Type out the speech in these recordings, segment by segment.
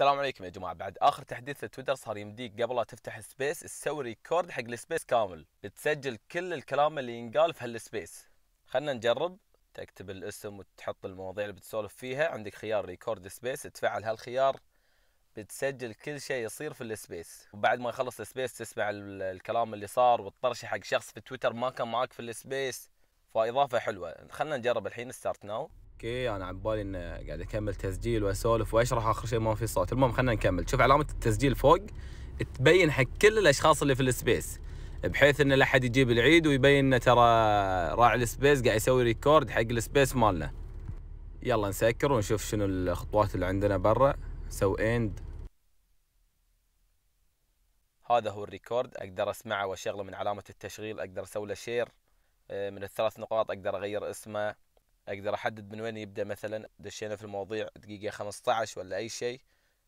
السلام عليكم يا جماعه بعد اخر تحديث لتويتر صار يمديك قبل لا تفتح سبيس تسوي ريكورد حق السبيس كامل بتسجل كل الكلام اللي ينقال في هالسبيس خلنا نجرب تكتب الاسم وتحط المواضيع اللي بتسولف فيها عندك خيار ريكورد سبيس تفعل هالخيار بتسجل كل شيء يصير في السبيس وبعد ما يخلص السبيس تسمع الكلام اللي صار والطرش حق شخص في تويتر ما كان معاك في السبيس فاضافه حلوه خلنا نجرب الحين ستارت ناو اوكي انا على بالي ان قاعد اكمل تسجيل واسولف واشرح اخر شيء ما في صوت المهم خلينا نكمل شوف علامه التسجيل فوق تبين حق كل الاشخاص اللي في السبيس بحيث ان لا احد يجيب العيد ويبين انه ترى راعي السبيس قاعد يسوي ريكورد حق السبيس مالنا يلا نسكر ونشوف شنو الخطوات اللي عندنا برا سو اند هذا هو الريكورد اقدر اسمعه واشغله من علامه التشغيل اقدر اسوي له شير آه، من الثلاث نقاط اقدر اغير اسمه اقدر احدد من وين يبدا مثلا دشينا في المواضيع دقيقه 15 ولا اي شيء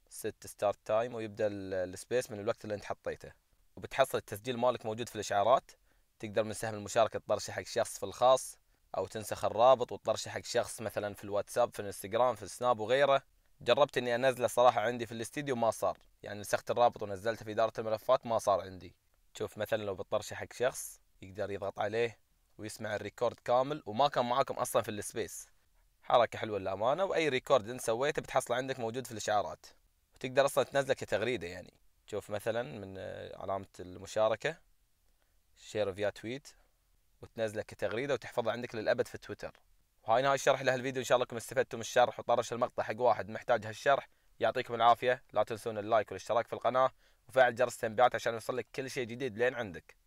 ست ستارت تايم ويبدا السبيس من الوقت اللي انت حطيته وبتحصل التسجيل مالك موجود في الاشعارات تقدر من سهم المشاركه تطرشه حق شخص في الخاص او تنسخ الرابط وتطرشه حق شخص مثلا في الواتساب في الانستغرام في السناب وغيره جربت اني انزله صراحه عندي في الاستديو ما صار يعني نسخت الرابط ونزلته في اداره الملفات ما صار عندي تشوف مثلا لو بتطرشه حق شخص يقدر يضغط عليه ويسمع الريكورد كامل وما كان معاكم اصلا في السبيس حركه حلوه للامانه واي ريكورد انت سويته بتحصله عندك موجود في الاشعارات وتقدر اصلا تنزله كتغريده يعني شوف مثلا من آه، علامه المشاركه شير فيا تويت وتنزله كتغريده وتحفظها عندك للابد في تويتر وهاي نهايه الشرح لهالفيديو ان شاء الله انكم استفدتوا من الشرح وطرش المقطع حق واحد محتاج هالشرح يعطيكم العافيه لا تنسون اللايك والاشتراك في القناه وفعل جرس التنبيهات عشان يوصلك كل شيء جديد لين عندك